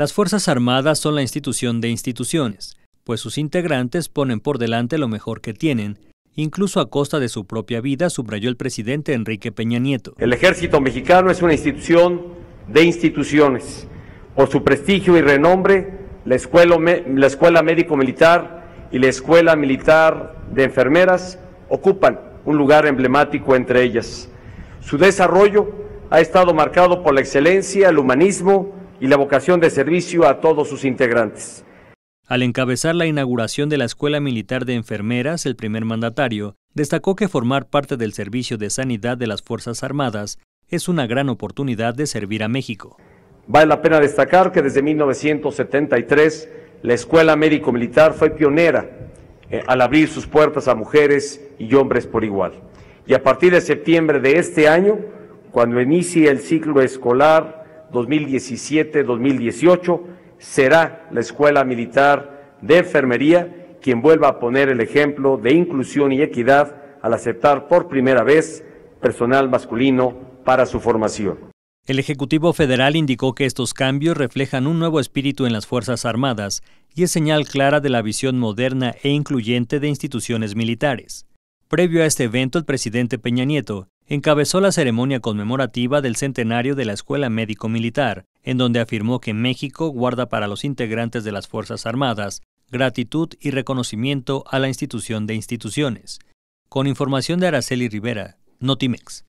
Las Fuerzas Armadas son la institución de instituciones, pues sus integrantes ponen por delante lo mejor que tienen, incluso a costa de su propia vida, subrayó el presidente Enrique Peña Nieto. El ejército mexicano es una institución de instituciones. Por su prestigio y renombre, la escuela, médico-militar y la escuela militar de enfermeras ocupan un lugar emblemático entre ellas. Su desarrollo ha estado marcado por la excelencia, el humanismo, y la vocación de servicio a todos sus integrantes. Al encabezar la inauguración de la Escuela Militar de Enfermeras, el primer mandatario destacó que formar parte del Servicio de Sanidad de las Fuerzas Armadas es una gran oportunidad de servir a México. Vale la pena destacar que desde 1973 la Escuela Médico Militar fue pionera eh, al abrir sus puertas a mujeres y hombres por igual. Y a partir de septiembre de este año, cuando inicie el ciclo escolar 2017-2018 será la Escuela Militar de Enfermería quien vuelva a poner el ejemplo de inclusión y equidad al aceptar por primera vez personal masculino para su formación. El Ejecutivo Federal indicó que estos cambios reflejan un nuevo espíritu en las Fuerzas Armadas y es señal clara de la visión moderna e incluyente de instituciones militares. Previo a este evento, el presidente Peña Nieto encabezó la ceremonia conmemorativa del centenario de la Escuela Médico-Militar, en donde afirmó que México guarda para los integrantes de las Fuerzas Armadas gratitud y reconocimiento a la institución de instituciones. Con información de Araceli Rivera, Notimex.